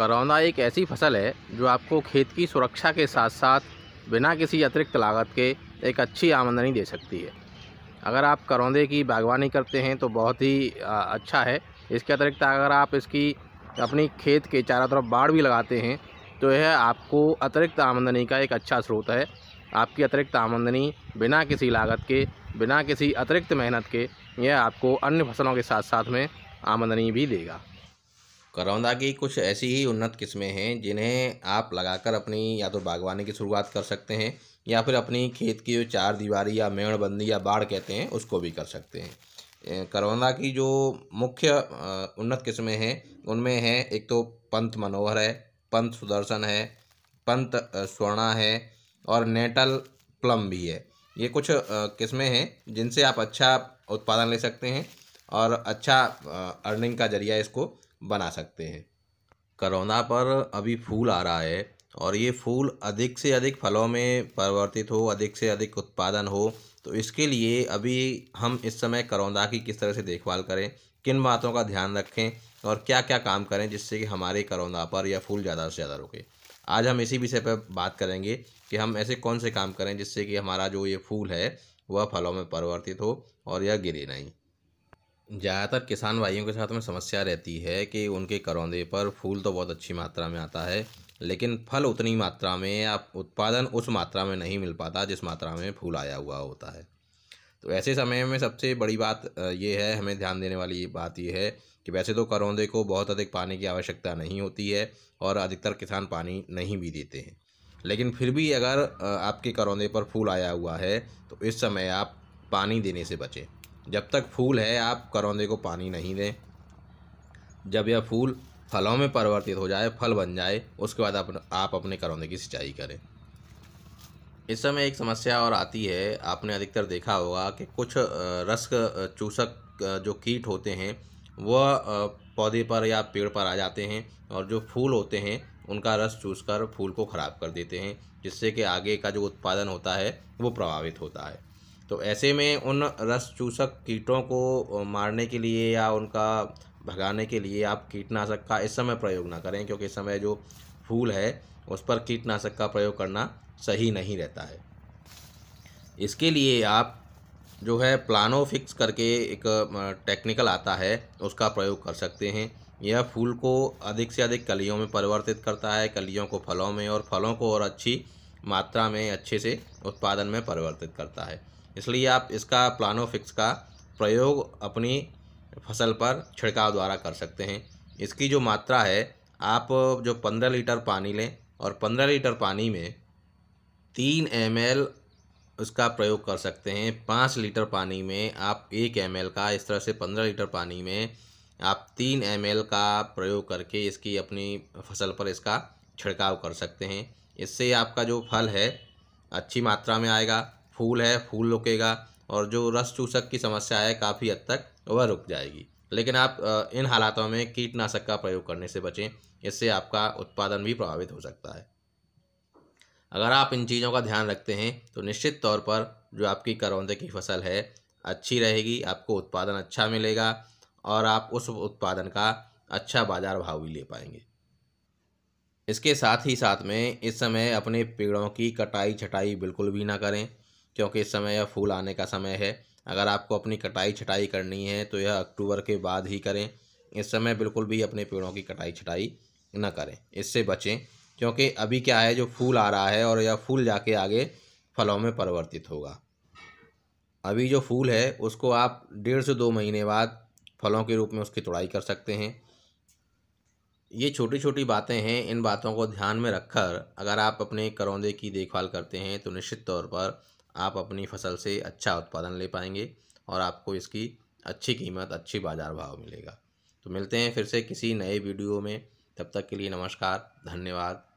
करौंदा एक ऐसी फसल है जो आपको खेत की सुरक्षा के साथ साथ बिना किसी अतिरिक्त लागत के एक अच्छी आमदनी दे सकती है अगर आप करौंदे की बागवानी करते हैं तो बहुत ही अच्छा है इसके अतिरिक्त अगर आप इसकी अपनी खेत के चारों तरफ बाड़ भी लगाते हैं तो यह आपको अतिरिक्त आमदनी का एक अच्छा स्रोत है आपकी अतिरिक्त आमदनी बिना किसी लागत के बिना किसी अतिरिक्त मेहनत के यह आपको अन्य फसलों के साथ साथ में आमदनी भी देगा करौंदा की कुछ ऐसी ही उन्नत किस्में हैं जिन्हें आप लगाकर अपनी या तो बागवानी की शुरुआत कर सकते हैं या फिर अपनी खेत की जो चार दीवारी या मेड़बंदी या बाढ़ कहते हैं उसको भी कर सकते हैं करौंदा की जो मुख्य उन्नत किस्में हैं उनमें हैं एक तो पंत मनोहर है पंत सुदर्शन है पंत स्वर्णा है और नेटल प्लम भी है ये कुछ किस्में हैं जिनसे आप अच्छा उत्पादन ले सकते हैं और अच्छा अर्निंग का जरिया इसको बना सकते हैं करौंदा पर अभी फूल आ रहा है और ये फूल अधिक से अधिक फलों में परिवर्तित हो अधिक से अधिक उत्पादन हो तो इसके लिए अभी हम इस समय करौंदा की किस तरह से देखभाल करें किन बातों का ध्यान रखें और क्या क्या काम करें जिससे कि हमारे करौंदा पर या फूल ज़्यादा से ज़्यादा रुके आज हम इसी विषय पर बात करेंगे कि हम ऐसे कौन से काम करें जिससे कि हमारा जो ये फूल है वह फलों में परिवर्तित हो और यह गिरे नहीं ज़्यादातर किसान भाइयों के साथ में समस्या रहती है कि उनके करौंदे पर फूल तो बहुत अच्छी मात्रा में आता है लेकिन फल उतनी मात्रा में या उत्पादन उस मात्रा में नहीं मिल पाता जिस मात्रा में फूल आया हुआ होता है तो ऐसे समय में सबसे बड़ी बात ये है हमें ध्यान देने वाली बात यह है कि वैसे तो करौंदे को बहुत अधिक पानी की आवश्यकता नहीं होती है और अधिकतर किसान पानी नहीं भी देते हैं लेकिन फिर भी अगर आपके करौंदे पर फूल आया हुआ है तो इस समय आप पानी देने से बचें जब तक फूल है आप करौंदे को पानी नहीं दें जब यह फूल फलों में परिवर्तित हो जाए फल बन जाए उसके बाद आप, आप अपने करौंदे की सिंचाई करें इस समय एक समस्या और आती है आपने अधिकतर देखा होगा कि कुछ रस चूसक जो कीट होते हैं वह पौधे पर या पेड़ पर आ जाते हैं और जो फूल होते हैं उनका रस चूस कर फूल को ख़राब कर देते हैं जिससे कि आगे का जो उत्पादन होता है वो प्रभावित होता है तो ऐसे में उन रस चूसक कीटों को मारने के लिए या उनका भगाने के लिए आप कीटनाशक का इस समय प्रयोग ना करें क्योंकि इस समय जो फूल है उस पर कीटनाशक का प्रयोग करना सही नहीं रहता है इसके लिए आप जो है प्लानो फिक्स करके एक टेक्निकल आता है उसका प्रयोग कर सकते हैं यह फूल को अधिक से अधिक कलियों में परिवर्तित करता है कलियों को फलों में और फलों को और अच्छी मात्रा में अच्छे से उत्पादन में परिवर्तित करता है इसलिए आप इसका प्लानोफिक्स का प्रयोग अपनी फसल पर छिड़काव द्वारा कर सकते हैं इसकी जो मात्रा है आप जो पंद्रह लीटर पानी लें और पंद्रह लीटर पानी में तीन एम उसका प्रयोग कर सकते हैं पाँच लीटर पानी में आप एक एम का इस तरह से पंद्रह लीटर पानी में आप तीन एम का प्रयोग करके इसकी अपनी फसल पर इसका छिड़काव कर सकते हैं इससे आपका जो फल है अच्छी मात्रा में आएगा फूल है फूल रुकेगा और जो रस चूसक की समस्या है काफ़ी हद तक वह रुक जाएगी लेकिन आप इन हालातों में कीटनाशक का प्रयोग करने से बचें इससे आपका उत्पादन भी प्रभावित हो सकता है अगर आप इन चीज़ों का ध्यान रखते हैं तो निश्चित तौर पर जो आपकी करौंदे की फसल है अच्छी रहेगी आपको उत्पादन अच्छा मिलेगा और आप उस उत्पादन का अच्छा बाजार भाव भी ले पाएंगे इसके साथ ही साथ में इस समय अपने पेड़ों की कटाई छटाई बिल्कुल भी ना करें क्योंकि इस समय यह फूल आने का समय है अगर आपको अपनी कटाई छटाई करनी है तो यह अक्टूबर के बाद ही करें इस समय बिल्कुल भी अपने पेड़ों की कटाई छटाई न करें इससे बचें क्योंकि अभी क्या है जो फूल आ रहा है और यह फूल जाके आगे फलों में परिवर्तित होगा अभी जो फूल है उसको आप डेढ़ से दो महीने बाद फलों के रूप में उसकी तोड़ाई कर सकते हैं ये छोटी छोटी बातें हैं इन बातों को ध्यान में रखकर अगर आप अपने करौंदे की देखभाल करते हैं तो निश्चित तौर पर आप अपनी फसल से अच्छा उत्पादन ले पाएंगे और आपको इसकी अच्छी कीमत अच्छी बाज़ार भाव मिलेगा तो मिलते हैं फिर से किसी नए वीडियो में तब तक के लिए नमस्कार धन्यवाद